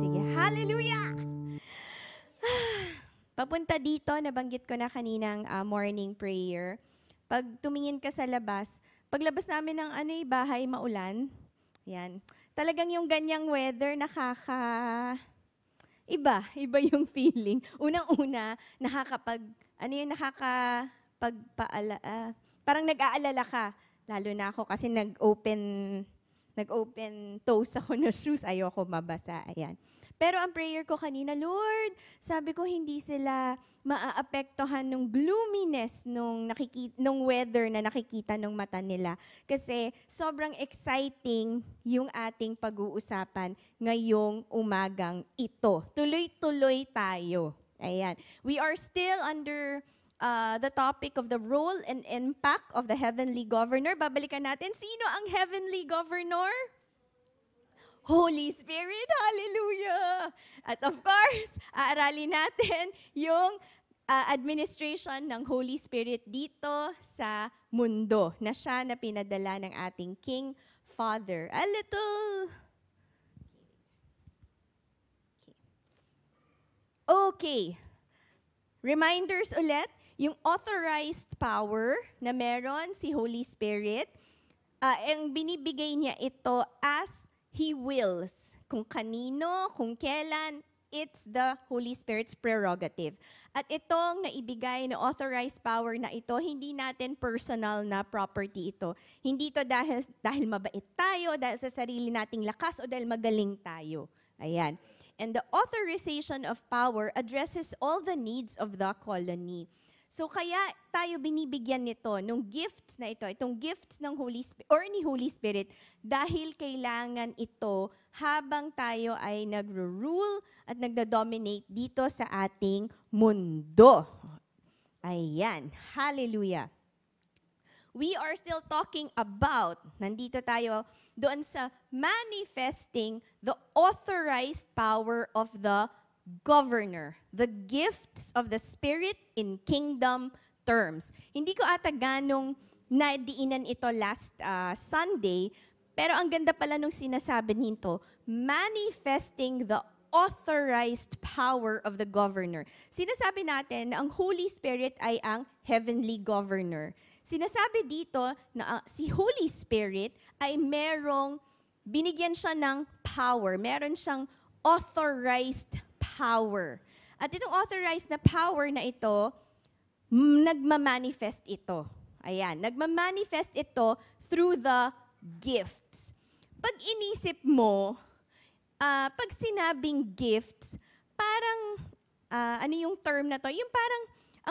Sige, hallelujah! Papunta dito, nabanggit ko na kaninang uh, morning prayer. Pag tumingin ka sa labas, paglabas namin ng ano, eh, bahay, maulan, yan. Talagang yung ganyang weather, nakaka... Iba, iba yung feeling. Unang-una, nakakapag, ano yun, nakakapagpaala, uh, parang nag-aalala ka Lalo na ako kasi nag-open nag-open toes ako na shoes, ayoko mabasa, ayan. Pero ang prayer ko kanina, Lord, sabi ko hindi sila maaapektuhan ng gloominess nung, nakikita, nung weather na nakikita ng mata nila. Kasi sobrang exciting yung ating pag-uusapan ngayong umagang ito. Tuloy-tuloy tayo. Ayan. We are still under uh, the topic of the role and impact of the heavenly governor. Babalikan natin, sino ang heavenly governor? Holy Spirit, hallelujah! At of course, aaralin natin yung uh, administration ng Holy Spirit dito sa mundo na siya na pinadala ng ating King Father. A little... Okay. okay. Reminders ulit, yung authorized power na meron si Holy Spirit, uh, ang binibigay niya ito as He wills. Kung kanino, kung kailan, it's the Holy Spirit's prerogative. At itong naibigay na authorized power na ito, hindi natin personal na property ito. Hindi ito dahil, dahil mabait tayo, dahil sa sarili nating lakas, o dahil magaling tayo. Ayan. And the authorization of power addresses all the needs of the colony. So kaya tayo binibigyan nito, nung gifts na ito, itong gifts ng Holy Spirit, or ni Holy Spirit, dahil kailangan ito habang tayo ay nagro-rule at nagda-dominate dito sa ating mundo. Ayan. Hallelujah. We are still talking about, nandito tayo doon sa manifesting the authorized power of the governor, the gifts of the Spirit in kingdom terms. Hindi ko ata ganong nadiinan ito last uh, Sunday, pero ang ganda pala nung sinasabi nito, manifesting the authorized power of the governor. Sinasabi natin na ang Holy Spirit ay ang heavenly governor. Sinasabi dito na uh, si Holy Spirit ay merong, binigyan siya ng power, meron siyang authorized power. At itong authorized na power na ito, nagmamanifest ito. Ayan, nagmamanifest ito through the gifts. Pag inisip mo, uh, pag sinabing gifts, parang, uh, ano yung term na to? Yung parang,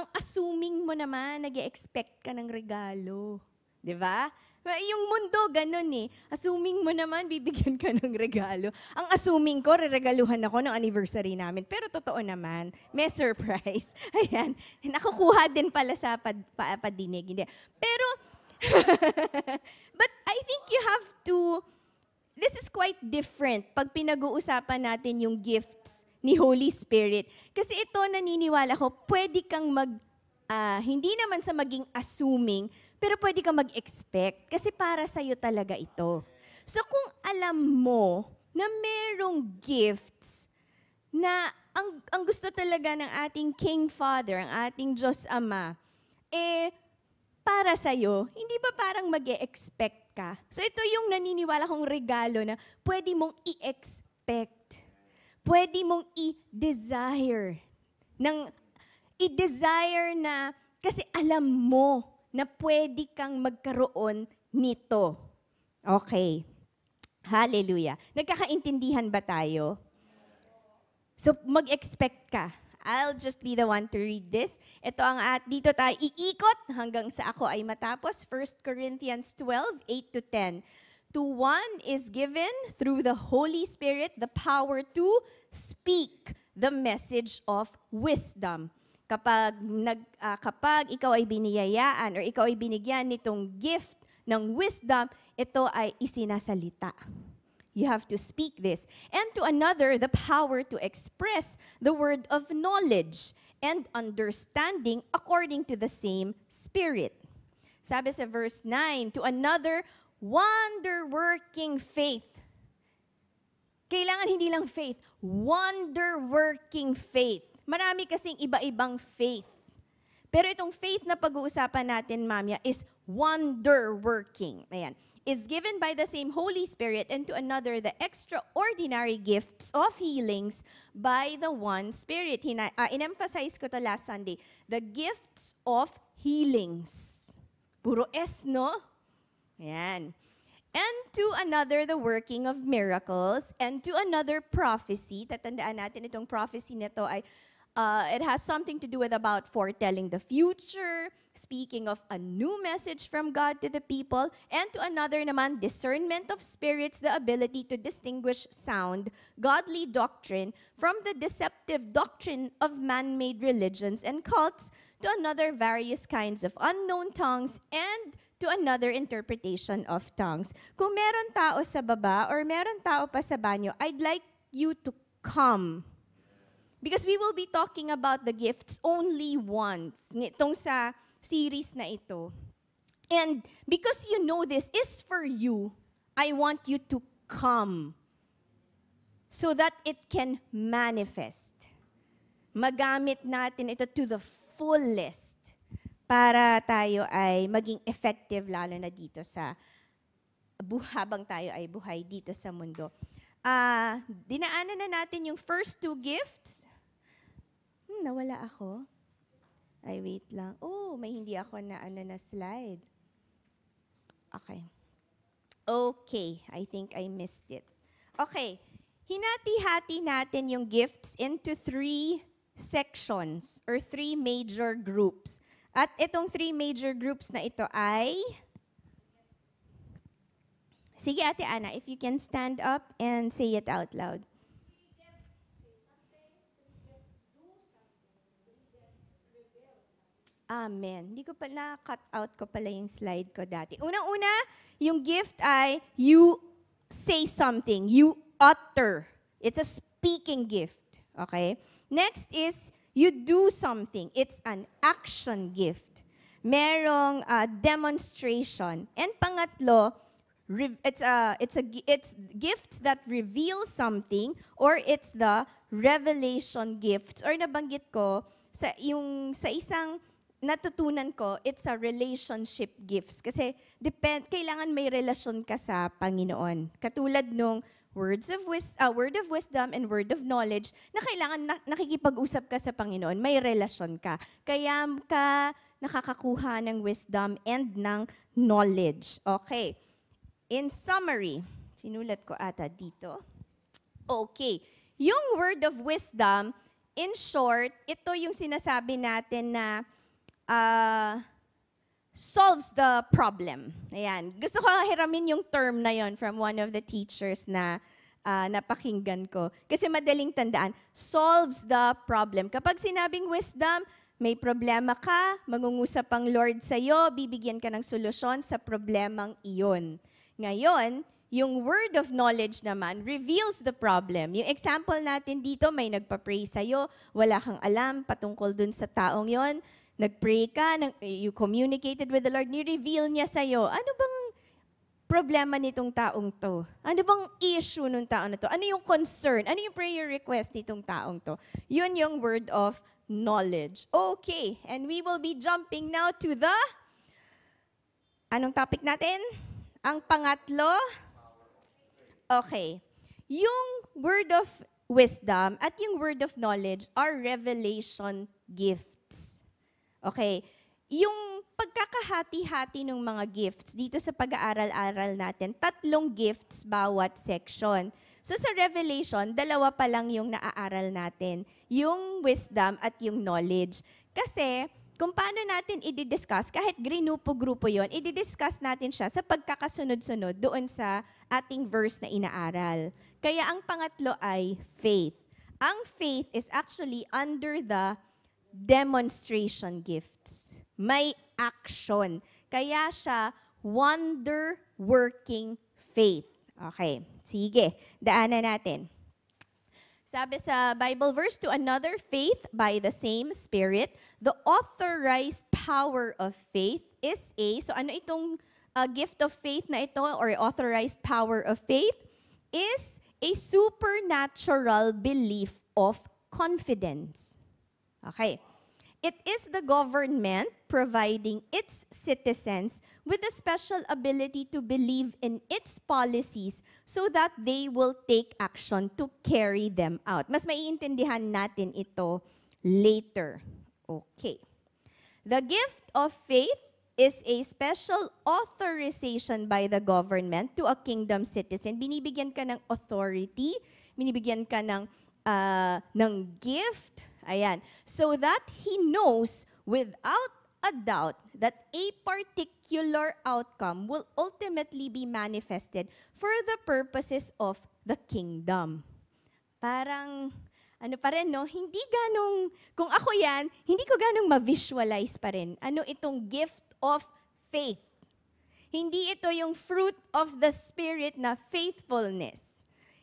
ang assuming mo naman, nag expect ka ng regalo. Di ba? Yung mundo, ganun eh. Assuming mo naman, bibigyan ka ng regalo. Ang assuming ko, reregaluhan ako ng anniversary namin. Pero totoo naman, may surprise. Ayan. Nakukuha din pala sa pad, pa, padinig. Hindi. Pero, but I think you have to, this is quite different pag pinag-uusapan natin yung gifts ni Holy Spirit. Kasi ito, naniniwala ko, pwede kang mag, uh, hindi naman sa maging assuming, pero pwede ka mag-expect kasi para sa iyo talaga ito. So kung alam mo na merong gifts na ang, ang gusto talaga ng ating King Father, ang ating Diyos Ama, eh, para sa'yo, hindi ba parang mag expect ka? So ito yung naniniwala kong regalo na pwede mong i-expect. Pwede mong i-desire. Nang i-desire na kasi alam mo na pwede kang magkaroon nito. Okay. Hallelujah. Nagkakaintindihan ba tayo? So mag-expect ka. I'll just be the one to read this. Ito ang at dito tayo iikot hanggang sa ako ay matapos. 1 Corinthians 12:8 to 10. To one is given through the Holy Spirit the power to speak the message of wisdom kapag, nag, uh, kapag ikaw ay biniyayaan or ikaw ay binigyan nitong gift ng wisdom, ito ay isinasalita. You have to speak this. And to another, the power to express the word of knowledge and understanding according to the same Spirit. Sabi sa verse 9, to another, wonder-working faith. Kailangan hindi lang faith, wonder-working faith marami kasing iba-ibang faith. Pero itong faith na pag-uusapan natin, mamya, is wonder-working. Ayan. Is given by the same Holy Spirit and to another the extraordinary gifts of healings by the one Spirit. Hina, uh, in-emphasize ko to last Sunday. The gifts of healings. Puro S, no? Ayan. And to another, the working of miracles. And to another, prophecy. Tatandaan natin itong prophecy na to ay Uh, it has something to do with about foretelling the future, speaking of a new message from God to the people, and to another naman, discernment of spirits, the ability to distinguish sound, godly doctrine from the deceptive doctrine of man-made religions and cults, to another various kinds of unknown tongues, and to another interpretation of tongues. Kung meron tao sa baba or meron tao pa sa banyo, I'd like you to come Because we will be talking about the gifts only once nitong sa series na ito. And because you know this is for you, I want you to come so that it can manifest. Magamit natin ito to the fullest para tayo ay maging effective lalo na dito sa habang tayo ay buhay dito sa mundo. Uh, dinaanan na natin yung first two gifts hmm, nawala ako? Ay, wait lang. Oh, may hindi ako na ano na slide. Okay. Okay, I think I missed it. Okay, hinati-hati natin yung gifts into three sections or three major groups. At itong three major groups na ito ay... Sige, Ate Ana, if you can stand up and say it out loud. Amen. Hindi ko pa cut out ko pala yung slide ko dati. Unang-una, yung gift ay you say something. You utter. It's a speaking gift. Okay? Next is you do something. It's an action gift. Merong uh, demonstration. And pangatlo, it's a, it's a it's gift that reveals something or it's the revelation gifts or nabanggit ko sa yung sa isang natutunan ko, it's a relationship gifts. Kasi depend, kailangan may relasyon ka sa Panginoon. Katulad nung words of wis uh, word of wisdom and word of knowledge na kailangan na- nakikipag-usap ka sa Panginoon, may relasyon ka. Kaya ka nakakakuha ng wisdom and ng knowledge. Okay. In summary, sinulat ko ata dito. Okay. Yung word of wisdom, in short, ito yung sinasabi natin na uh, solves the problem. Ayan. Gusto ko hiramin yung term na yon from one of the teachers na uh, napakinggan ko. Kasi madaling tandaan, solves the problem. Kapag sinabing wisdom, may problema ka, mangungusap ang Lord sa iyo, bibigyan ka ng solusyon sa problemang iyon. Ngayon, yung word of knowledge naman reveals the problem. Yung example natin dito, may nagpa-pray sa'yo, wala kang alam patungkol dun sa taong yon nagpray ka, nag eh, you communicated with the Lord, ni-reveal niya sa'yo, ano bang problema nitong taong to? Ano bang issue nung taong na to? Ano yung concern? Ano yung prayer request nitong taong to? Yun yung word of knowledge. Okay, and we will be jumping now to the... Anong topic natin? Ang pangatlo? Okay. Yung word of wisdom at yung word of knowledge are revelation gifts. Okay. Yung pagkakahati-hati ng mga gifts dito sa pag-aaral-aral natin, tatlong gifts bawat section. So sa Revelation, dalawa pa lang yung naaaral natin, yung wisdom at yung knowledge. Kasi kung paano natin i-discuss, kahit grinupo-grupo yon, i-discuss natin siya sa pagkakasunod-sunod doon sa ating verse na inaaral. Kaya ang pangatlo ay faith. Ang faith is actually under the demonstration gifts. May action. Kaya siya wonder-working faith. Okay, sige. Daanan natin. Sabi sa Bible verse, to another faith by the same Spirit, the authorized power of faith is a, so ano itong uh, gift of faith na ito or authorized power of faith? Is a supernatural belief of confidence. Okay. It is the government providing its citizens with a special ability to believe in its policies so that they will take action to carry them out. Mas maiintindihan natin ito later. Okay. The gift of faith is a special authorization by the government to a kingdom citizen. Binibigyan ka ng authority, binibigyan ka ng, uh, ng gift Ayan. So that he knows without a doubt that a particular outcome will ultimately be manifested for the purposes of the kingdom. Parang, ano pa rin, no? Hindi ganong, kung ako yan, hindi ko ganong ma-visualize pa rin. Ano itong gift of faith? Hindi ito yung fruit of the Spirit na faithfulness.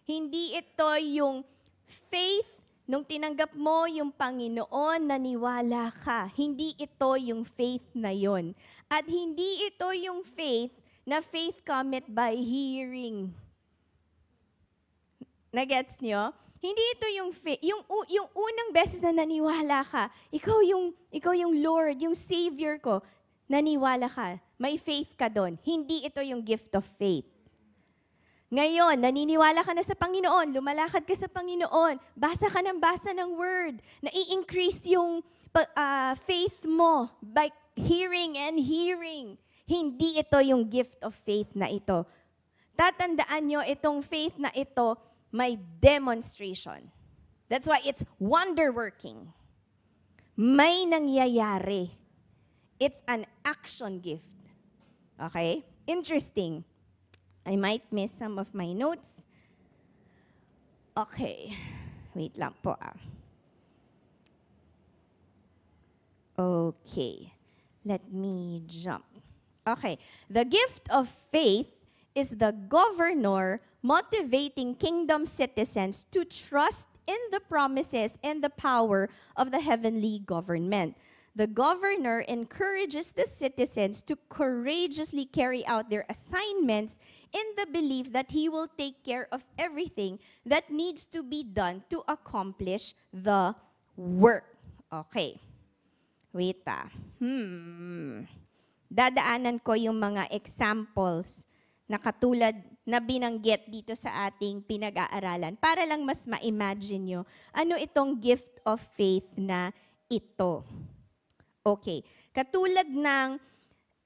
Hindi ito yung faith Nung tinanggap mo yung Panginoon, naniwala ka. Hindi ito yung faith na yon. At hindi ito yung faith na faith cometh by hearing. Nagets niyo? Hindi ito yung Yung, yung unang beses na naniwala ka, ikaw yung, ikaw yung Lord, yung Savior ko, naniwala ka. May faith ka doon. Hindi ito yung gift of faith. Ngayon, naniniwala ka na sa Panginoon, lumalakad ka sa Panginoon, basa ka ng basa ng Word, na i increase yung uh, faith mo by hearing and hearing. Hindi ito yung gift of faith na ito. Tatandaan nyo, itong faith na ito, may demonstration. That's why it's wonder-working. May nangyayari. It's an action gift. Okay? Interesting. Interesting. I might miss some of my notes. Okay. Wait lang po ah. Okay. Let me jump. Okay. The gift of faith is the governor motivating kingdom citizens to trust in the promises and the power of the heavenly government. the governor encourages the citizens to courageously carry out their assignments in the belief that he will take care of everything that needs to be done to accomplish the work. Okay. Wait ah. Hmm. Dadaanan ko yung mga examples na katulad na binanggit dito sa ating pinag-aaralan para lang mas ma-imagine nyo ano itong gift of faith na ito. Okay. Katulad ng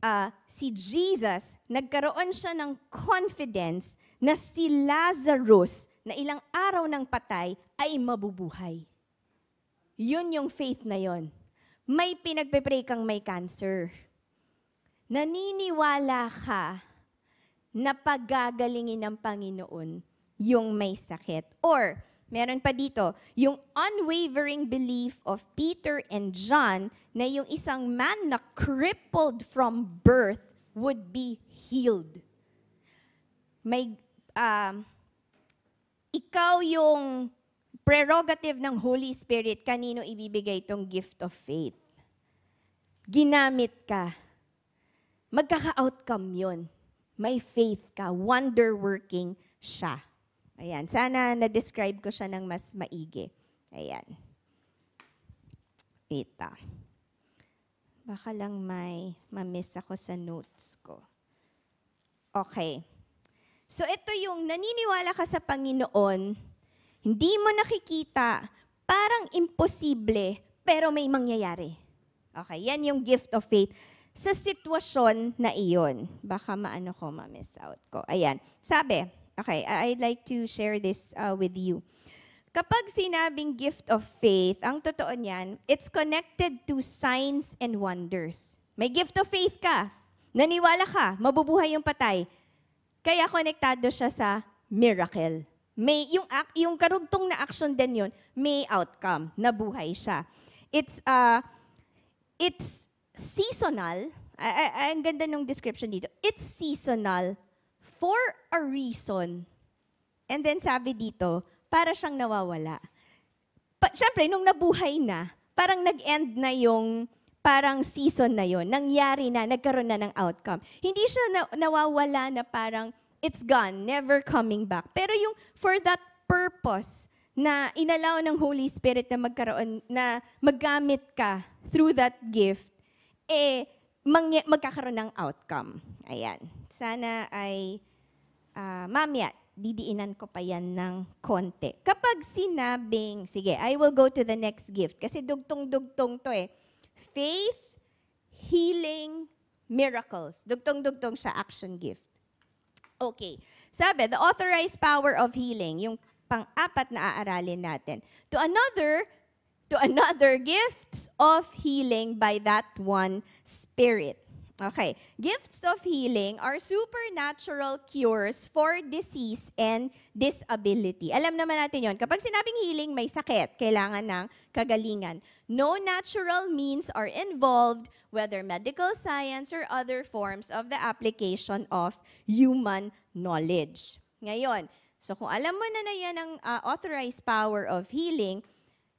uh, si Jesus, nagkaroon siya ng confidence na si Lazarus na ilang araw ng patay ay mabubuhay. Yun yung faith na yon. May pinagpe-pray kang may cancer. Naniniwala ka na pagagalingin ng Panginoon yung may sakit. Or, Meron pa dito, yung unwavering belief of Peter and John na yung isang man na crippled from birth would be healed. May, um, ikaw yung prerogative ng Holy Spirit, kanino ibibigay itong gift of faith? Ginamit ka. Magkaka-outcome yun. May faith ka. Wonder-working siya. Ayan, sana na-describe ko siya ng mas maigi. Ayan. Ita. Baka lang may mamiss ako sa notes ko. Okay. So ito yung naniniwala ka sa Panginoon, hindi mo nakikita, parang imposible, pero may mangyayari. Okay, yan yung gift of faith sa sitwasyon na iyon. Baka maano ko, ma out ko. Ayan, sabi, Okay, I'd like to share this uh, with you. Kapag sinabing gift of faith, ang totoo niyan, it's connected to signs and wonders. May gift of faith ka. Naniwala ka, mabubuhay yung patay. Kaya konektado siya sa miracle. May, yung, yung karugtong na action din yun, may outcome, nabuhay siya. It's, uh, it's seasonal. A- a- ang ganda ng description dito. It's seasonal for a reason. And then sabi dito, para siyang nawawala. Pa- Siyempre, nung nabuhay na, parang nag-end na yung parang season na yon nangyari na, nagkaroon na ng outcome. Hindi siya na- nawawala na parang it's gone, never coming back. Pero yung for that purpose na inalaw ng Holy Spirit na magkaroon, na magamit ka through that gift, eh, mag- magkakaroon ng outcome. Ayan. Sana ay uh, mamaya, didiinan ko pa yan ng konti. Kapag sinabing, sige, I will go to the next gift. Kasi dugtong-dugtong to eh. Faith, healing, miracles. Dugtong-dugtong siya, action gift. Okay. Sabi, the authorized power of healing, yung pang-apat na aaralin natin. To another, to another gifts of healing by that one Spirit. Okay. Gifts of healing are supernatural cures for disease and disability. Alam naman natin yon. Kapag sinabing healing, may sakit. Kailangan ng kagalingan. No natural means are involved, whether medical science or other forms of the application of human knowledge. Ngayon, so kung alam mo na na yan ang uh, authorized power of healing,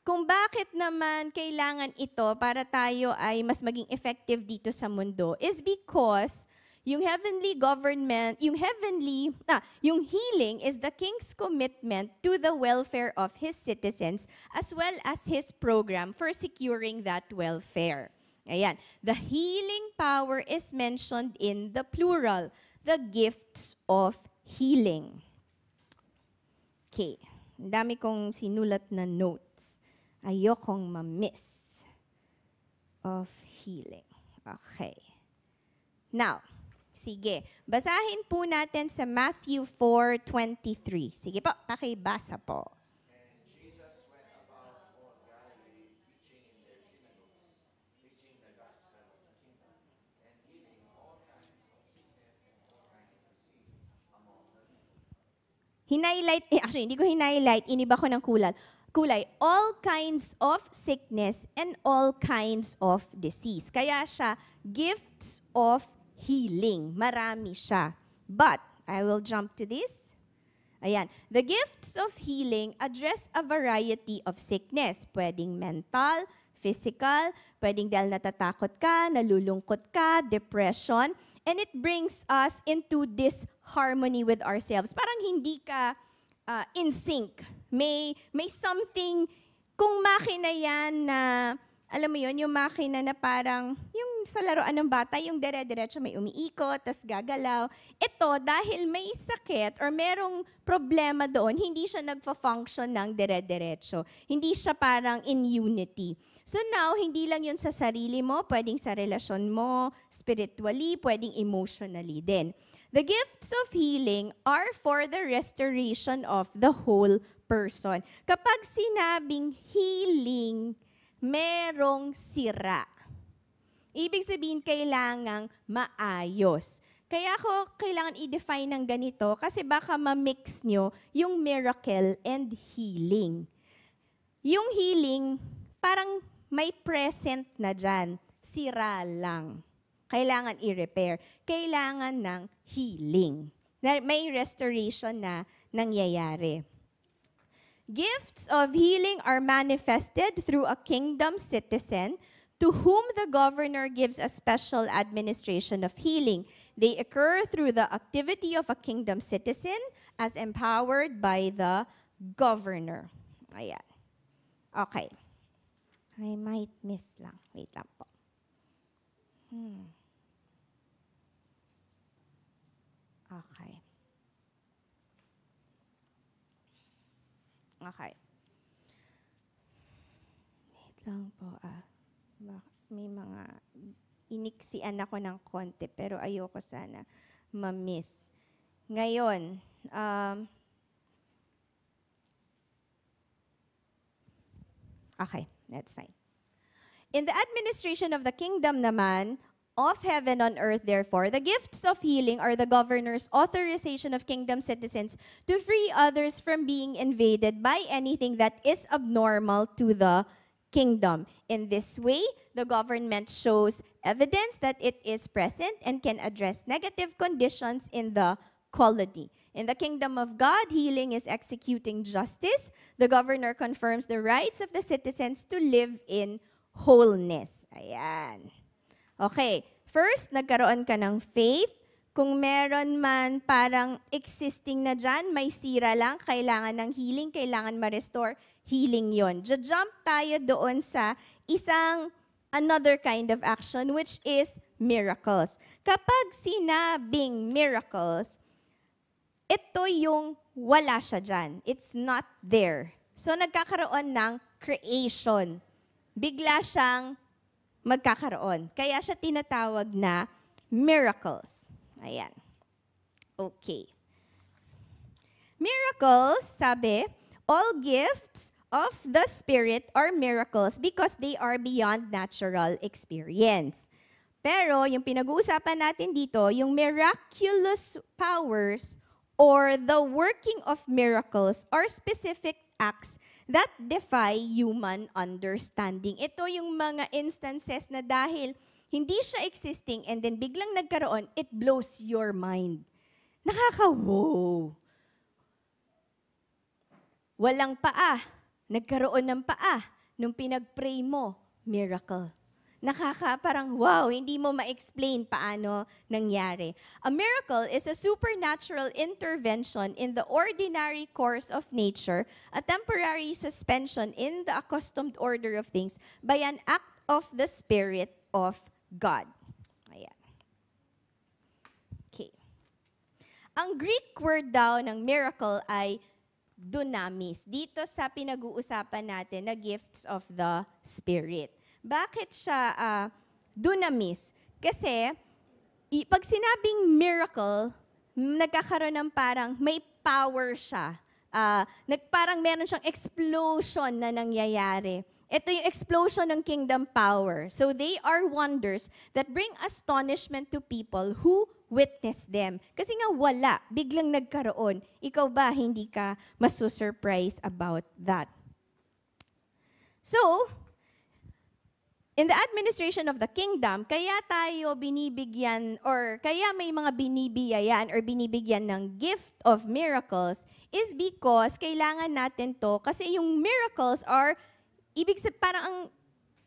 kung bakit naman kailangan ito para tayo ay mas maging effective dito sa mundo is because yung heavenly government, yung heavenly, ah, yung healing is the king's commitment to the welfare of his citizens as well as his program for securing that welfare. Ayan. The healing power is mentioned in the plural, the gifts of healing. Okay. Ang dami kong sinulat na note ayokong ma-miss of healing. Okay. Now, sige, basahin po natin sa Matthew 4.23. Sige po, pakibasa po. Hinighlight, eh, actually, hindi ko hinighlight, iniba ko ng kulal kulay, all kinds of sickness and all kinds of disease. Kaya siya, gifts of healing. Marami siya. But, I will jump to this. Ayan. The gifts of healing address a variety of sickness. Pwedeng mental, physical, pwedeng dahil natatakot ka, nalulungkot ka, depression. And it brings us into this harmony with ourselves. Parang hindi ka uh, in sync. May, may something, kung makina yan na, alam mo yon yung makina na parang, yung sa laruan ng bata, yung dere-derecho may umiikot, tas gagalaw. Ito, dahil may sakit or merong problema doon, hindi siya nagfa-function ng dere-derecho. Hindi siya parang in unity. So now, hindi lang yun sa sarili mo, pwedeng sa relasyon mo, spiritually, pwedeng emotionally din. The gifts of healing are for the restoration of the whole person. Kapag sinabing healing, merong sira. Ibig sabihin, kailangang maayos. Kaya ako kailangan i-define ng ganito kasi baka ma-mix nyo yung miracle and healing. Yung healing, parang may present na dyan, sira lang kailangan i-repair. Kailangan ng healing. May restoration na nangyayari. Gifts of healing are manifested through a kingdom citizen to whom the governor gives a special administration of healing. They occur through the activity of a kingdom citizen as empowered by the governor. Ayan. Okay. I might miss lang. Wait lang po. Hmm. Okay. Okay. Wait lang po ah. May mga iniksian ako ng konti pero ayoko sana ma-miss. Ngayon, um, okay, that's fine. In the administration of the kingdom naman, of heaven on earth, therefore, the gifts of healing are the governor's authorization of kingdom citizens to free others from being invaded by anything that is abnormal to the kingdom. In this way, the government shows evidence that it is present and can address negative conditions in the colony. In the kingdom of God, healing is executing justice. The governor confirms the rights of the citizens to live in wholeness. Ayan. Okay, first, nagkaroon ka ng faith. Kung meron man parang existing na dyan, may sira lang, kailangan ng healing, kailangan ma-restore, healing yon. Jump tayo doon sa isang another kind of action, which is miracles. Kapag sinabing miracles, ito yung wala siya dyan. It's not there. So nagkakaroon ng creation. Bigla siyang magkakaroon. Kaya siya tinatawag na miracles. Ayan. Okay. Miracles, sabi, all gifts of the Spirit are miracles because they are beyond natural experience. Pero yung pinag-uusapan natin dito, yung miraculous powers or the working of miracles are specific acts that defy human understanding. Ito yung mga instances na dahil hindi siya existing and then biglang nagkaroon, it blows your mind. Nakaka-wow. Walang paa, nagkaroon ng paa nung pinag-pray mo, miracle nakaka parang wow, hindi mo ma-explain paano nangyari. A miracle is a supernatural intervention in the ordinary course of nature, a temporary suspension in the accustomed order of things by an act of the Spirit of God. Ayan. Okay. Ang Greek word daw ng miracle ay dunamis. Dito sa pinag-uusapan natin na gifts of the Spirit. Bakit siya uh, ah, dunamis? Kasi, i- pag sinabing miracle, nagkakaroon ng parang may power siya. Uh, ah, nagparang meron siyang explosion na nangyayari. Ito yung explosion ng kingdom power. So they are wonders that bring astonishment to people who witness them. Kasi nga wala, biglang nagkaroon. Ikaw ba hindi ka masusurprise about that? So, in the administration of the kingdom, kaya tayo binibigyan or kaya may mga binibiyayan or binibigyan ng gift of miracles is because kailangan natin to kasi yung miracles are, ibig sa, parang ang,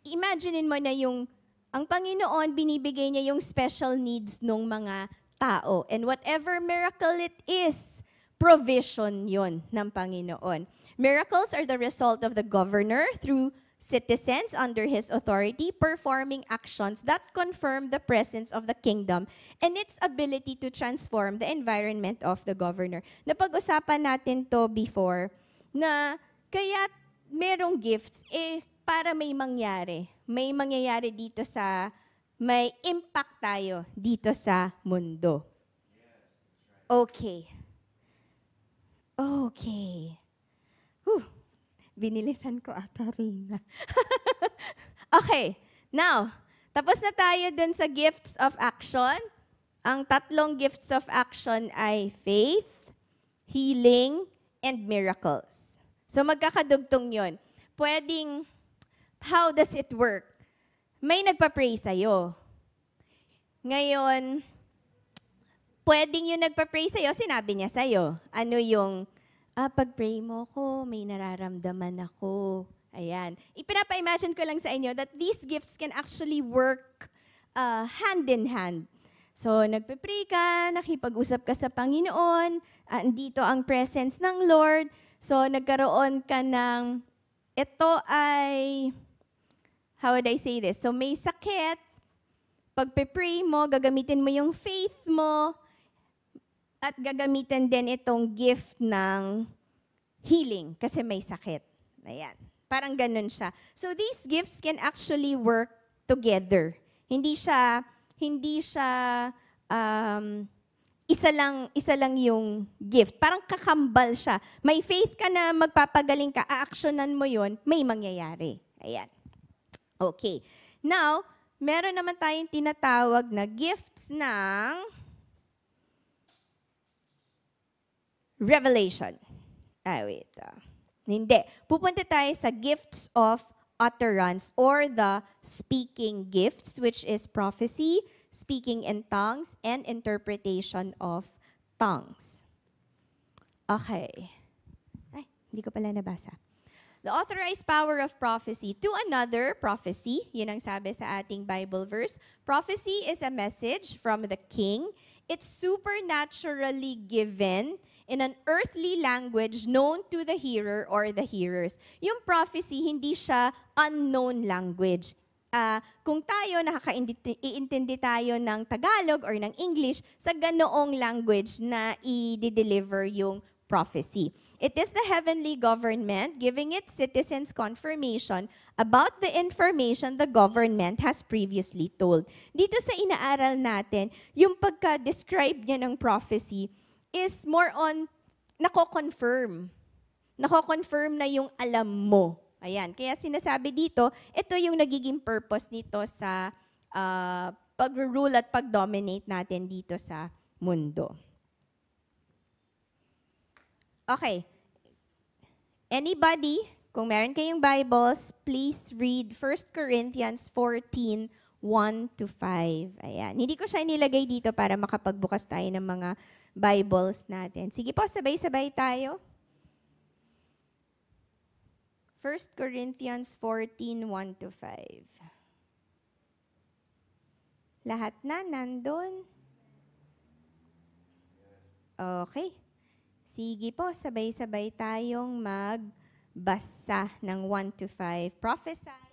imaginein mo na yung, ang Panginoon binibigay niya yung special needs ng mga tao. And whatever miracle it is, provision yon ng Panginoon. Miracles are the result of the governor through citizens under his authority performing actions that confirm the presence of the kingdom and its ability to transform the environment of the governor. Napag-usapan natin to before na kaya merong gifts eh para may mangyari. May mangyayari dito sa may impact tayo dito sa mundo. Okay. Okay. Binilisan ko ata, Rina. okay, now, tapos na tayo dun sa gifts of action. Ang tatlong gifts of action ay faith, healing, and miracles. So magkakadugtong yon. Pwedeng, how does it work? May nagpa-pray sa'yo. Ngayon, pwedeng yung nagpa-pray sa'yo, sinabi niya sa'yo, ano yung ah, pag-pray mo ko, may nararamdaman ako. Ayan. Ipinapa-imagine ko lang sa inyo that these gifts can actually work uh, hand in hand. So, nagpe-pray ka, nakipag-usap ka sa Panginoon, ah, andito ang presence ng Lord. So, nagkaroon ka ng, ito ay, how would I say this? So, may sakit, pagpe-pray mo, gagamitin mo yung faith mo, at gagamitin din itong gift ng healing kasi may sakit. Ayan. Parang ganun siya. So these gifts can actually work together. Hindi siya hindi siya um, isa lang isa lang yung gift. Parang kakambal siya. May faith ka na magpapagaling ka, aaksyonan mo 'yon, may mangyayari. Ayan. Okay. Now, meron naman tayong tinatawag na gifts ng Revelation. Ah, wait. Uh, hindi. Pupunta tayo sa gifts of utterance or the speaking gifts, which is prophecy, speaking in tongues, and interpretation of tongues. Okay. Ay, hindi ko pala nabasa. The authorized power of prophecy to another prophecy, yun ang sabi sa ating Bible verse. Prophecy is a message from the king. It's supernaturally given in an earthly language known to the hearer or the hearers. Yung prophecy, hindi siya unknown language. Uh, kung tayo, nakaka nakakaintindi tayo ng Tagalog or ng English sa ganoong language na i-deliver yung prophecy. It is the heavenly government giving its citizens confirmation about the information the government has previously told. Dito sa inaaral natin, yung pagka-describe niya ng prophecy, is more on nako-confirm. Nako-confirm na yung alam mo. Ayan. Kaya sinasabi dito, ito yung nagiging purpose nito sa uh, pag-rule at pag-dominate natin dito sa mundo. Okay. Anybody, kung meron kayong Bibles, please read 1 Corinthians 14, 1 to 5. Ayan. Hindi ko siya nilagay dito para makapagbukas tayo ng mga Bibles natin. Sige po, sabay-sabay tayo. 1 Corinthians 141 5. Lahat na nandun. Okay. Sige po, sabay-sabay tayong magbasa ng 1 to 5. Prophesy.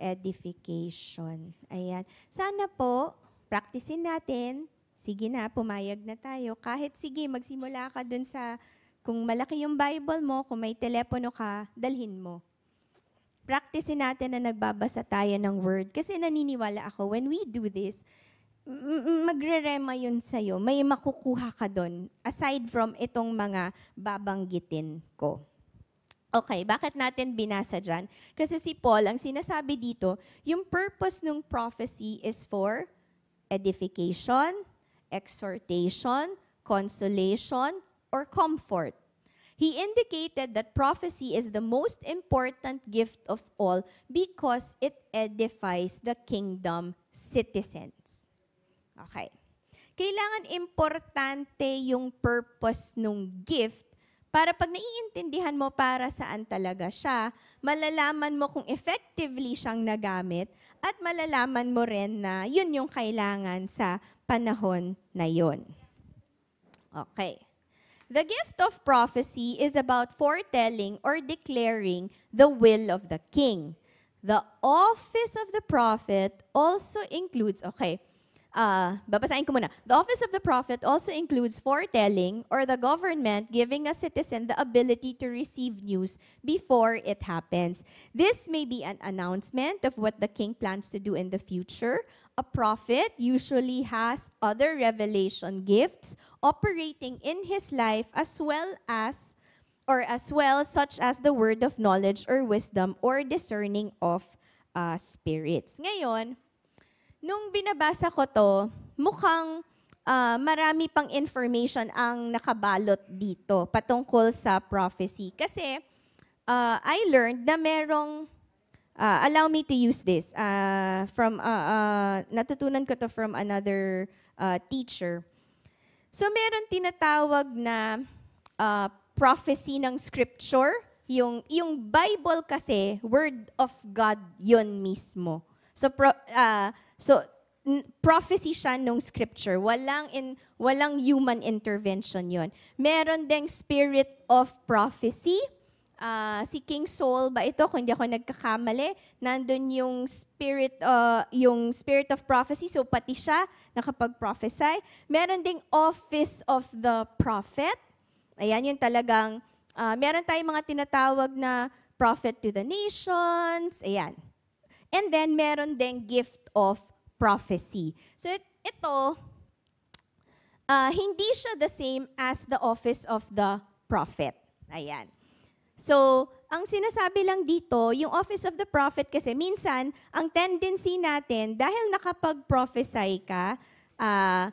edification. Ayan. Sana po, practicein natin. Sige na, pumayag na tayo. Kahit sige, magsimula ka dun sa, kung malaki yung Bible mo, kung may telepono ka, dalhin mo. Practicein natin na nagbabasa tayo ng word. Kasi naniniwala ako, when we do this, magre-rema yun sa'yo. May makukuha ka doon. aside from itong mga babanggitin ko. Okay, bakit natin binasa dyan? Kasi si Paul, ang sinasabi dito, yung purpose ng prophecy is for edification, exhortation, consolation, or comfort. He indicated that prophecy is the most important gift of all because it edifies the kingdom citizens. Okay. Kailangan importante yung purpose nung gift para pag naiintindihan mo para saan talaga siya, malalaman mo kung effectively siyang nagamit at malalaman mo rin na yun yung kailangan sa panahon na yun. Okay. The gift of prophecy is about foretelling or declaring the will of the king. The office of the prophet also includes, okay, Uh, babasahin ko muna. The office of the prophet also includes foretelling or the government giving a citizen the ability to receive news before it happens. This may be an announcement of what the king plans to do in the future. A prophet usually has other revelation gifts operating in his life as well as or as well such as the word of knowledge or wisdom or discerning of uh, spirits. Ngayon, Nung binabasa ko to, mukhang uh, marami pang information ang nakabalot dito patungkol sa prophecy. Kasi uh, I learned na merong, uh, allow me to use this, uh, from, uh, uh, natutunan ko to from another uh, teacher. So meron tinatawag na uh, prophecy ng scripture. Yung, yung Bible kasi, word of God yon mismo. So, pro, uh, so prophecy siya nung scripture. Walang, in, walang human intervention yon. Meron ding spirit of prophecy. Uh, si King Saul ba ito? Kung hindi ako nagkakamali, nandun yung spirit, uh, yung spirit of prophecy. So pati siya nakapag-prophesy. Meron ding office of the prophet. Ayan, yung talagang, uh, meron tayong mga tinatawag na prophet to the nations. Ayan. And then, meron ding gift of prophecy. So, it, ito, uh, hindi siya the same as the office of the prophet. Ayan. So, ang sinasabi lang dito, yung office of the prophet kasi minsan, ang tendency natin, dahil nakapag-prophesy ka, uh,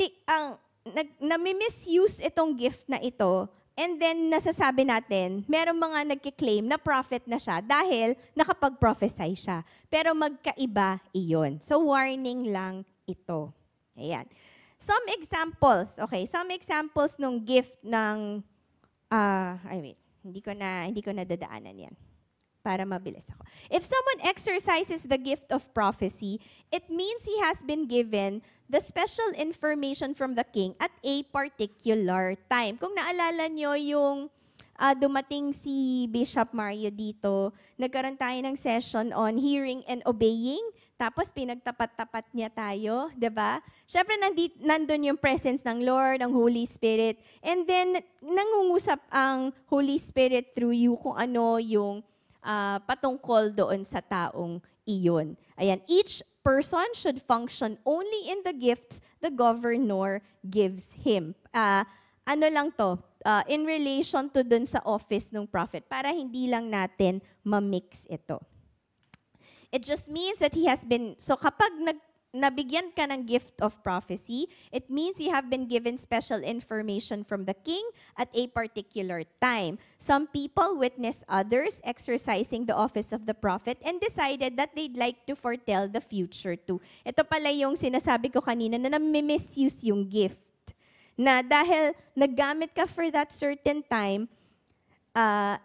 ti- ang, nag, nami-misuse itong gift na ito And then, nasasabi natin, merong mga nagki-claim na prophet na siya dahil nakapag-prophesy siya. Pero magkaiba iyon. So, warning lang ito. Ayan. Some examples, okay, some examples ng gift ng, uh, I mean, hindi ko na, hindi ko na dadaanan yan para mabilis ako. If someone exercises the gift of prophecy, it means he has been given the special information from the king at a particular time. Kung naalala nyo yung uh, dumating si Bishop Mario dito, nagkaroon tayo ng session on hearing and obeying, tapos pinagtapat-tapat niya tayo, di ba? Siyempre, nandit, nandun yung presence ng Lord, ang Holy Spirit. And then, nangungusap ang Holy Spirit through you kung ano yung uh, patungkol doon sa taong iyon. Ayan, each person should function only in the gifts the governor gives him. Uh, ano lang to? Uh, in relation to dun sa office ng prophet para hindi lang natin ma-mix ito. It just means that he has been, so kapag nag nabigyan ka ng gift of prophecy, it means you have been given special information from the king at a particular time. Some people witness others exercising the office of the prophet and decided that they'd like to foretell the future too. Ito pala yung sinasabi ko kanina na nami-misuse yung gift. Na dahil nagamit ka for that certain time, uh,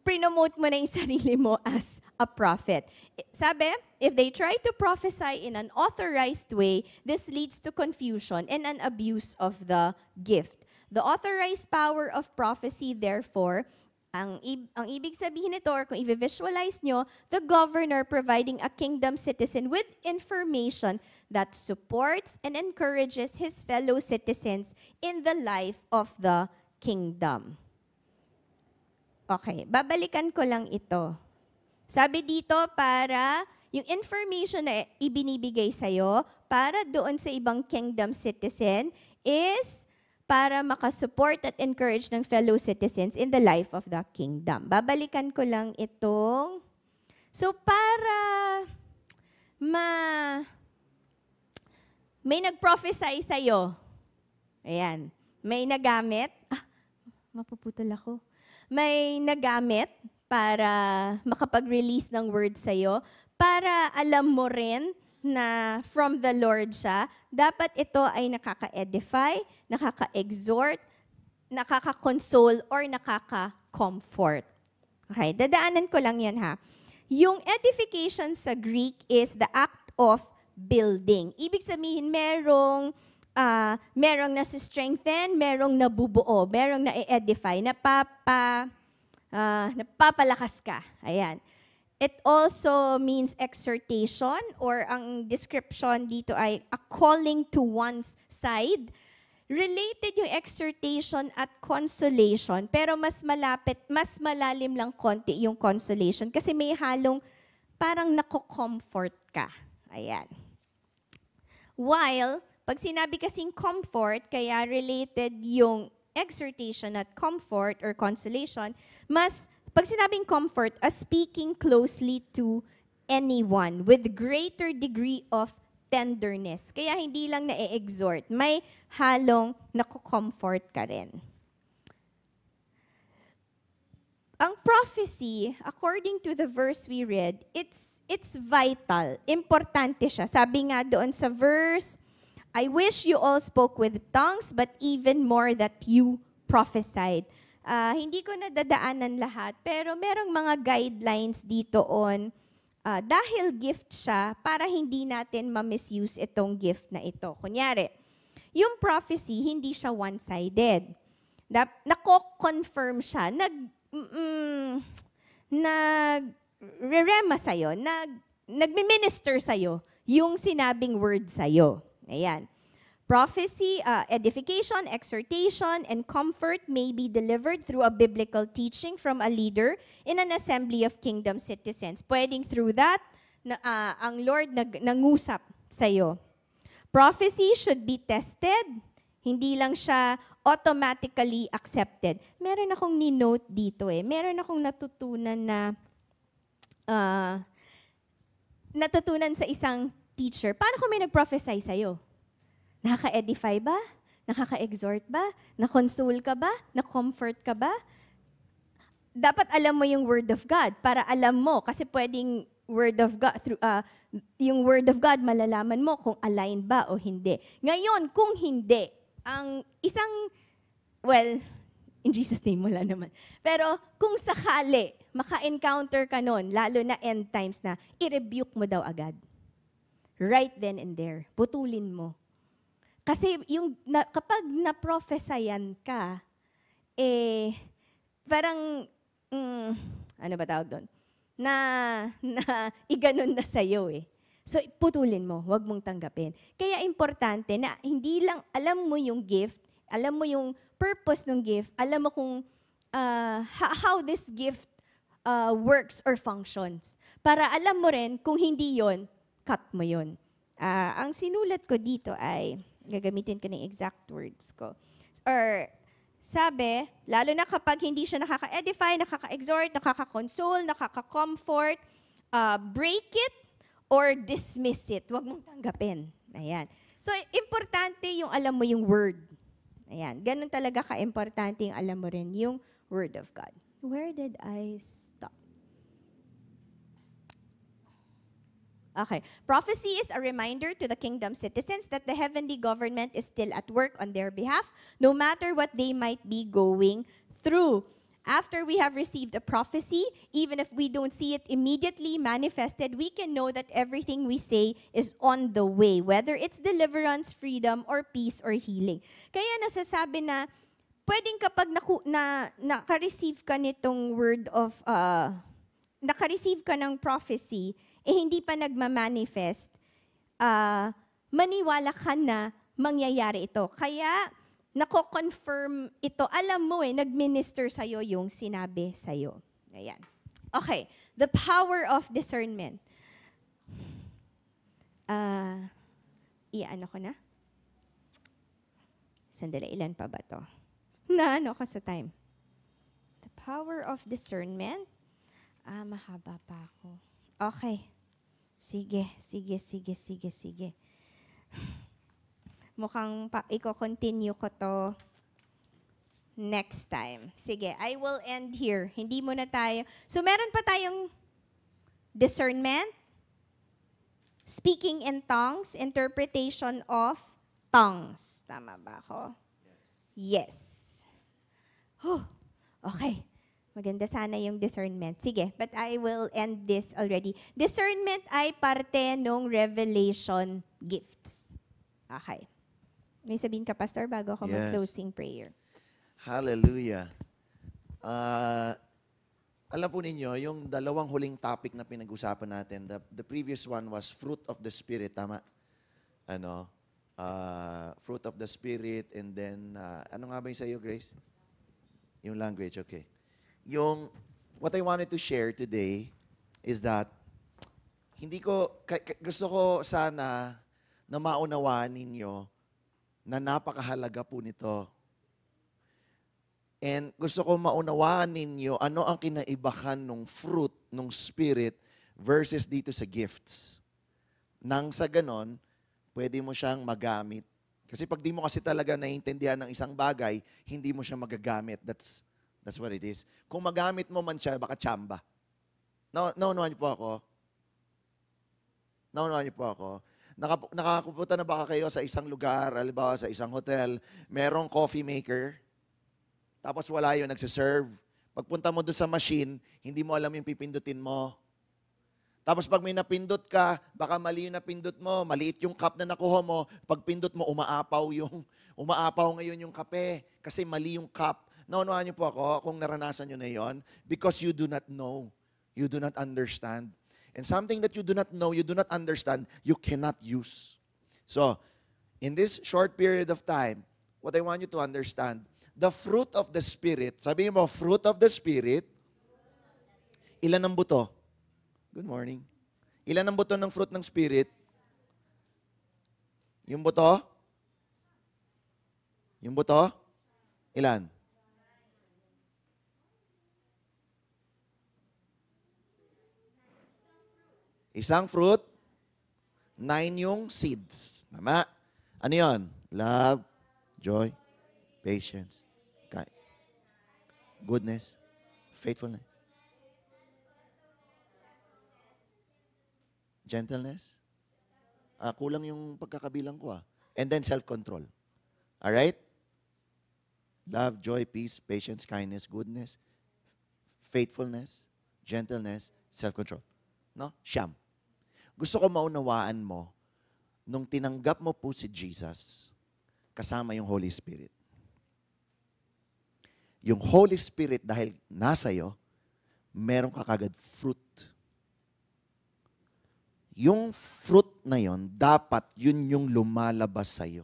prinomote mo na yung sarili mo as a prophet. Sabe, if they try to prophesy in an authorized way, this leads to confusion and an abuse of the gift. The authorized power of prophecy, therefore, ang, ib- ang ibig sabihin nito, or kung i-visualize nyo, the governor providing a kingdom citizen with information that supports and encourages his fellow citizens in the life of the kingdom. Okay, babalikan ko lang ito. Sabi dito para yung information na ibinibigay sa'yo para doon sa ibang kingdom citizen is para makasupport at encourage ng fellow citizens in the life of the kingdom. Babalikan ko lang itong... So, para ma... May nag-prophesy sa'yo. Ayan. May nagamit. Ah, mapuputol ako. May nagamit para makapag-release ng word sa'yo, para alam mo rin na from the Lord siya, dapat ito ay nakaka-edify, nakaka-exhort, nakaka-console, or nakaka-comfort. Okay, dadaanan ko lang yan ha. Yung edification sa Greek is the act of building. Ibig sabihin, merong uh, merong nasi-strengthen, merong nabubuo, merong na-edify, napapa uh, napapalakas ka. Ayan. It also means exhortation or ang description dito ay a calling to one's side. Related yung exhortation at consolation, pero mas malapit, mas malalim lang konti yung consolation kasi may halong parang nako-comfort ka. Ayan. While, pag sinabi kasing comfort, kaya related yung exhortation at comfort or consolation, mas pag sinabing comfort, as speaking closely to anyone with greater degree of tenderness. Kaya hindi lang na-exhort, may halong nako-comfort ka rin. Ang prophecy, according to the verse we read, it's it's vital. Importante siya. Sabi nga doon sa verse I wish you all spoke with tongues, but even more that you prophesied. Uh, hindi ko nadadaanan lahat, pero merong mga guidelines dito on uh, dahil gift siya para hindi natin ma-misuse itong gift na ito. Kunyari, yung prophecy, hindi siya one-sided. Na- nako-confirm siya, nag, mm, nag, re sa'yo, nag, nagmi-minister sa'yo yung sinabing word sa'yo. Ayan. Prophecy, uh, edification, exhortation, and comfort may be delivered through a biblical teaching from a leader in an assembly of kingdom citizens. Pwedeng through that, na, uh, ang Lord nag, nangusap sa'yo. Prophecy should be tested. Hindi lang siya automatically accepted. Meron akong ni-note dito eh. Meron akong natutunan na uh, natutunan sa isang teacher, paano kung may nag-prophesy sa'yo? Nakaka-edify ba? Nakaka-exhort ba? Na-console ka ba? Na-comfort ka ba? Dapat alam mo yung Word of God para alam mo. Kasi pwedeng Word of God, through, uh, yung Word of God, malalaman mo kung align ba o hindi. Ngayon, kung hindi, ang isang, well, in Jesus' name, wala naman. Pero kung sakali, maka-encounter ka noon, lalo na end times na, i-rebuke mo daw agad right then and there. Putulin mo. Kasi yung, na, kapag na prophesyan ka, eh, parang, mm, ano ba tawag doon? Na, na, iganon na sa'yo eh. So, putulin mo, Huwag mong tanggapin. Kaya importante na hindi lang alam mo yung gift, alam mo yung purpose ng gift, alam mo kung uh, how this gift uh, works or functions. Para alam mo rin kung hindi yon cut mo yun. Uh, ang sinulat ko dito ay, gagamitin ko na exact words ko. Or, sabi, lalo na kapag hindi siya nakaka-edify, nakaka-exhort, nakaka-console, nakaka-comfort, uh, break it or dismiss it. Huwag mong tanggapin. Ayan. So, importante yung alam mo yung word. Ayan. Ganun talaga ka-importante yung alam mo rin yung word of God. Where did I stop? Okay. Prophecy is a reminder to the kingdom citizens that the heavenly government is still at work on their behalf, no matter what they might be going through. After we have received a prophecy, even if we don't see it immediately manifested, we can know that everything we say is on the way, whether it's deliverance, freedom, or peace, or healing. Kaya nasasabi na, pwedeng kapag naku, na, naka-receive ka nitong word of, uh, naka-receive ka ng prophecy, eh hindi pa nagmamanifest, uh, maniwala ka na mangyayari ito. Kaya, nako-confirm ito. Alam mo eh, nag-minister sa'yo yung sinabi sa'yo. Ayan. Okay, the power of discernment. Uh, iano ko na? Sandali, ilan pa ba to? ano ko sa time? The power of discernment. Ah, mahaba pa ako. Okay. Sige, sige, sige, sige, sige. Mukhang pa, i-continue ko to next time. Sige, I will end here. Hindi mo na tayo. So meron pa tayong discernment, speaking in tongues, interpretation of tongues. Tama ba ako? Yes. yes. Huh. Okay. Maganda sana yung discernment. Sige, but I will end this already. Discernment ay parte ng revelation gifts. Okay. May sabihin ka, Pastor, bago ako yes. mag-closing prayer. Hallelujah. Uh, alam po ninyo, yung dalawang huling topic na pinag-usapan natin, the, the previous one was fruit of the Spirit, tama? Ano? Uh, fruit of the Spirit and then, uh, ano nga ba yung sa'yo, Grace? Yung language, okay yung what I wanted to share today is that hindi ko gusto ko sana na maunawaan ninyo na napakahalaga po nito. And gusto ko maunawaan ninyo ano ang kinaibahan ng fruit ng spirit versus dito sa gifts. Nang sa ganon, pwede mo siyang magamit. Kasi pag di mo kasi talaga naiintindihan ng isang bagay, hindi mo siya magagamit. That's That's what it is. Kung magamit mo man siya, baka chamba. No, naunuhan niyo po ako? Naunuhan niyo po ako? Nakap- na baka kayo sa isang lugar, halimbawa sa isang hotel, merong coffee maker, tapos wala yun, nagsiserve. Pagpunta mo doon sa machine, hindi mo alam yung pipindutin mo. Tapos pag may napindot ka, baka mali yung napindot mo, maliit yung cup na nakuha mo, pag pindot mo, umaapaw yung, umaapaw ngayon yung kape kasi mali yung cup. Naunawa niyo po ako kung naranasan niyo na yon because you do not know. You do not understand. And something that you do not know, you do not understand, you cannot use. So, in this short period of time, what I want you to understand, the fruit of the Spirit, sabi mo, fruit of the Spirit, ilan ang buto? Good morning. Ilan ang buto ng fruit ng Spirit? Yung buto? Yung buto? Ilan? Isang fruit, nine yung seeds. Tama? Ano yon? Love, joy, patience, kind, goodness, faithfulness, gentleness. Uh, kulang yung pagkakabilang ko ah. And then self-control. Alright? Love, joy, peace, patience, kindness, goodness, faithfulness, gentleness, self-control. No? Siyam. Gusto ko maunawaan mo, nung tinanggap mo po si Jesus, kasama yung Holy Spirit. Yung Holy Spirit, dahil nasa iyo, meron ka kagad fruit. Yung fruit na yon, dapat yun yung lumalabas sa iyo.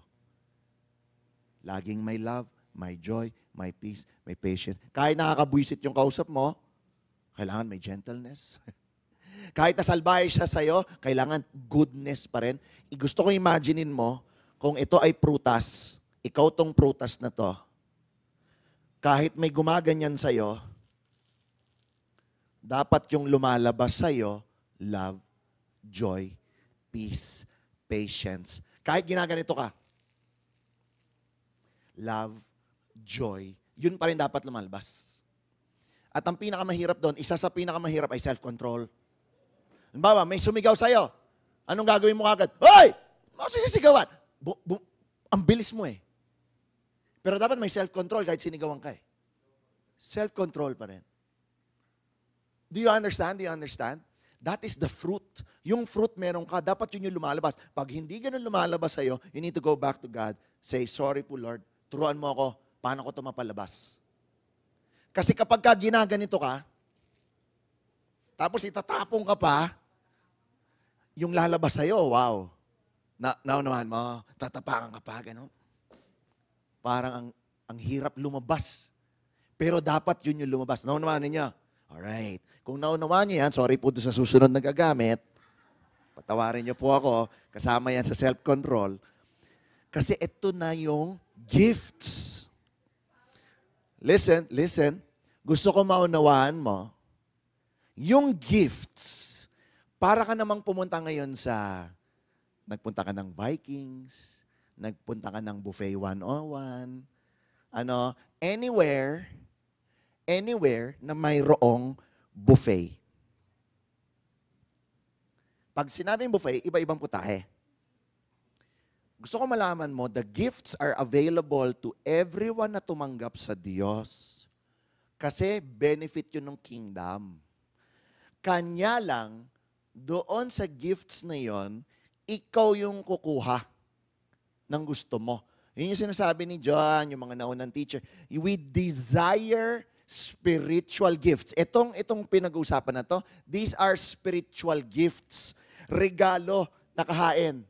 Laging may love, may joy, may peace, may patience. Kahit nakakabuisit yung kausap mo, kailangan may gentleness. Kahit nasalbahe siya sa'yo, kailangan goodness pa rin. I gusto kong imaginein mo, kung ito ay prutas, ikaw tong prutas na to, kahit may gumaganyan sa'yo, dapat yung lumalabas sa'yo, love, joy, peace, patience. Kahit ginaganito ka, love, joy, yun pa rin dapat lumalabas. At ang pinakamahirap doon, isa sa pinakamahirap ay self-control. Halimbawa, may sumigaw sa'yo. Anong gagawin mo agad? Hoy! Mo sinisigawan. Bu- bu- ang bilis mo eh. Pero dapat may self-control kahit sinigawan ka eh. Self-control pa rin. Do you understand? Do you understand? That is the fruit. Yung fruit meron ka, dapat yun yung lumalabas. Pag hindi ganun lumalabas sa'yo, you need to go back to God. Say, sorry po Lord, turuan mo ako, paano ko ito mapalabas? Kasi kapag ka ginaganito ka, tapos itatapong ka pa, yung lalabas sa'yo, wow. Na, naunahan mo, tatapakan ka pa, ganun. Parang ang, ang hirap lumabas. Pero dapat yun yung lumabas. Naunahan niya. Alright. Kung naunahan niya yan, sorry po sa susunod na gagamit, patawarin niyo po ako, kasama yan sa self-control. Kasi ito na yung gifts. Listen, listen. Gusto ko maunawaan mo, yung gifts para ka namang pumunta ngayon sa, nagpunta ka ng Vikings, nagpunta ka ng Buffet 101, ano, anywhere, anywhere na mayroong buffet. Pag sinabing buffet, iba-ibang putahe. Gusto ko malaman mo, the gifts are available to everyone na tumanggap sa Diyos. Kasi benefit yun ng kingdom. Kanya lang, doon sa gifts na yon, ikaw yung kukuha ng gusto mo. Yun yung sinasabi ni John, yung mga naunang teacher. We desire spiritual gifts. Itong, itong pinag-uusapan na to, these are spiritual gifts. Regalo na kahain.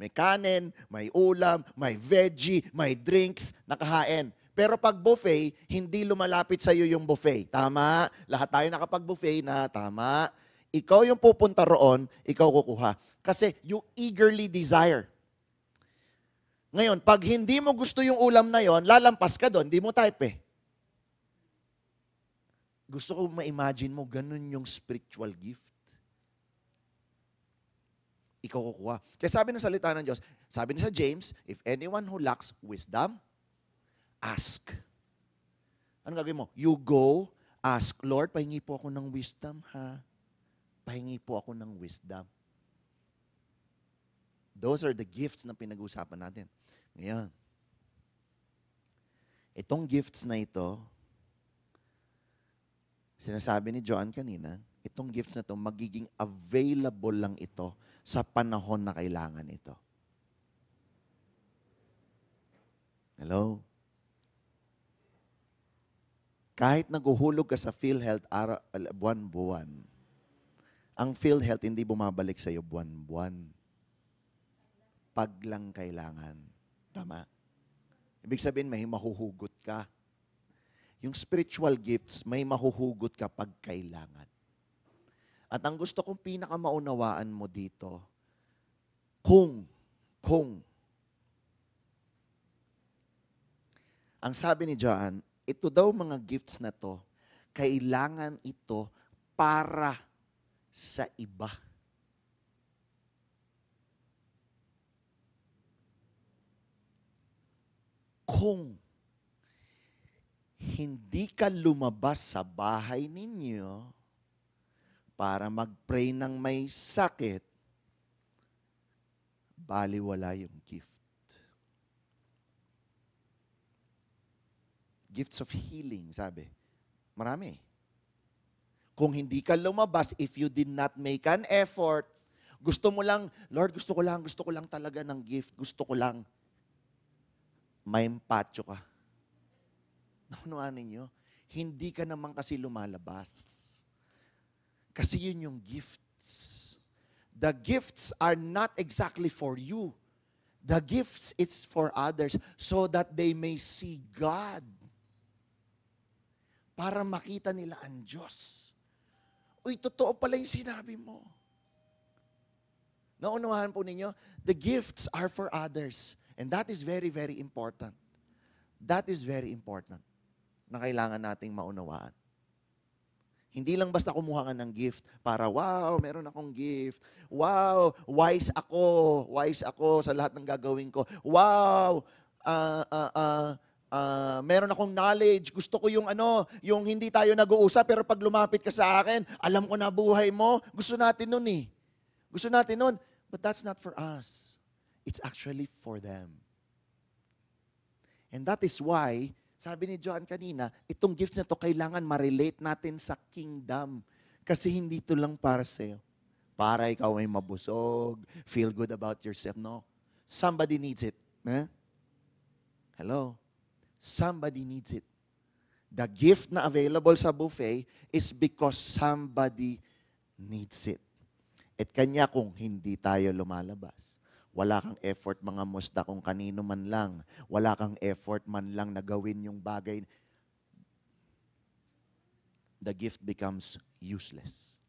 May kanin, may ulam, may veggie, may drinks, na kahain. Pero pag buffet, hindi lumalapit sa iyo yung buffet. Tama? Lahat tayo nakapag-buffet na, tama? Ikaw yung pupunta roon, ikaw kukuha. Kasi you eagerly desire. Ngayon, pag hindi mo gusto yung ulam na yon, lalampas ka doon, hindi mo type eh. Gusto ko ma-imagine mo, ganun yung spiritual gift. Ikaw kukuha. Kaya sabi ng salita ng Diyos, sabi ni sa James, if anyone who lacks wisdom, ask. Ano gagawin mo? You go, ask, Lord, pahingi po ako ng wisdom ha pahingi po ako ng wisdom. Those are the gifts na pinag usapan natin. Ngayon, itong gifts na ito, sinasabi ni John kanina, itong gifts na ito, magiging available lang ito sa panahon na kailangan ito. Hello? Kahit naguhulog ka sa PhilHealth buwan-buwan, ang health hindi bumabalik sa iyo buwan-buwan. Pag lang kailangan. Tama. Ibig sabihin, may mahuhugot ka. Yung spiritual gifts, may mahuhugot ka pag kailangan. At ang gusto kong pinakamaunawaan mo dito, kung, kung, ang sabi ni John, ito daw mga gifts na to, kailangan ito para sa iba. Kung hindi ka lumabas sa bahay ninyo para mag-pray ng may sakit, baliwala yung gift. Gifts of healing, sabi. Marami. Kung hindi ka lumabas, if you did not make an effort, gusto mo lang, Lord, gusto ko lang, gusto ko lang talaga ng gift, gusto ko lang. May empacho ka. Nakunuan ninyo? Hindi ka naman kasi lumalabas. Kasi yun yung gifts. The gifts are not exactly for you. The gifts, it's for others so that they may see God. Para makita nila ang Diyos uy, totoo pala yung sinabi mo. Naunawahan po ninyo, the gifts are for others. And that is very, very important. That is very important na kailangan nating maunawaan. Hindi lang basta kumuha ka ng gift para, wow, meron akong gift. Wow, wise ako. Wise ako sa lahat ng gagawin ko. Wow, uh, uh, uh, uh, meron akong knowledge, gusto ko yung ano, yung hindi tayo nag-uusap pero pag lumapit ka sa akin, alam ko na buhay mo, gusto natin nun eh. Gusto natin nun. But that's not for us. It's actually for them. And that is why, sabi ni John kanina, itong gifts na to kailangan ma-relate natin sa kingdom. Kasi hindi to lang para sa'yo. Para ikaw ay mabusog, feel good about yourself. No. Somebody needs it. Eh? Hello? Somebody needs it. The gift na available sa buffet is because somebody needs it. At kanya kung hindi tayo lumalabas. Wala kang effort mga musta kung kanino man lang. Wala kang effort man lang na gawin yung bagay. The gift becomes useless.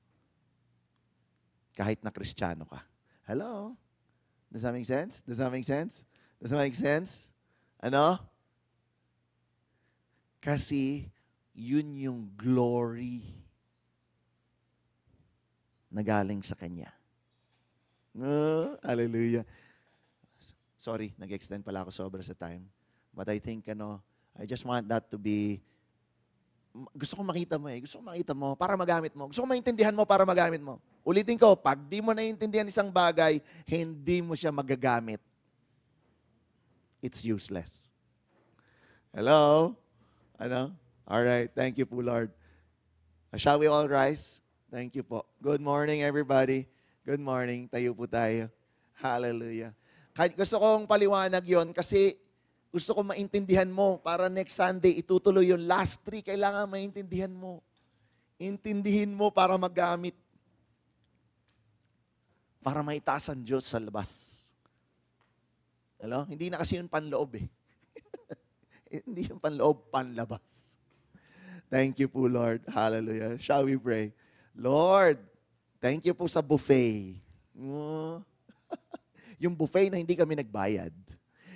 Kahit na kristyano ka. Hello? Does that make sense? Does that make sense? Does that make sense? Ano? Kasi yun yung glory na galing sa Kanya. Oh, hallelujah. Sorry, nag-extend pala ako sobra sa time. But I think, ano, I just want that to be, gusto ko makita mo eh, gusto ko makita mo para magamit mo. Gusto ko maintindihan mo para magamit mo. Ulitin ko, pag di mo naiintindihan isang bagay, hindi mo siya magagamit. It's useless. Hello? Ano? All right. Thank you po, Lord. Uh, shall we all rise? Thank you po. Good morning, everybody. Good morning. Tayo po tayo. Hallelujah. Gusto kong paliwanag yon kasi gusto kong maintindihan mo para next Sunday itutuloy yung last three. Kailangan maintindihan mo. Intindihin mo para magamit. Para maitasan Diyos sa labas. Hello? Hindi na kasi yun panloob eh. Hindi yung panloob, panlabas. Thank you po, Lord. Hallelujah. Shall we pray? Lord, thank you po sa buffet. yung buffet na hindi kami nagbayad.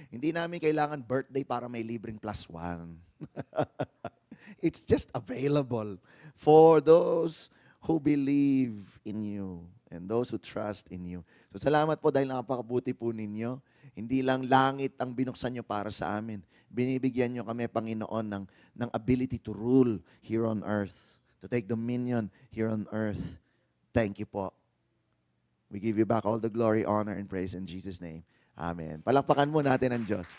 Hindi namin kailangan birthday para may libreng plus one. It's just available for those who believe in you and those who trust in you. So salamat po dahil napakabuti po ninyo. Hindi lang langit ang binuksan niyo para sa amin. Binibigyan niyo kami, Panginoon, ng, ng ability to rule here on earth, to take dominion here on earth. Thank you po. We give you back all the glory, honor, and praise in Jesus' name. Amen. Palakpakan mo natin ang Diyos.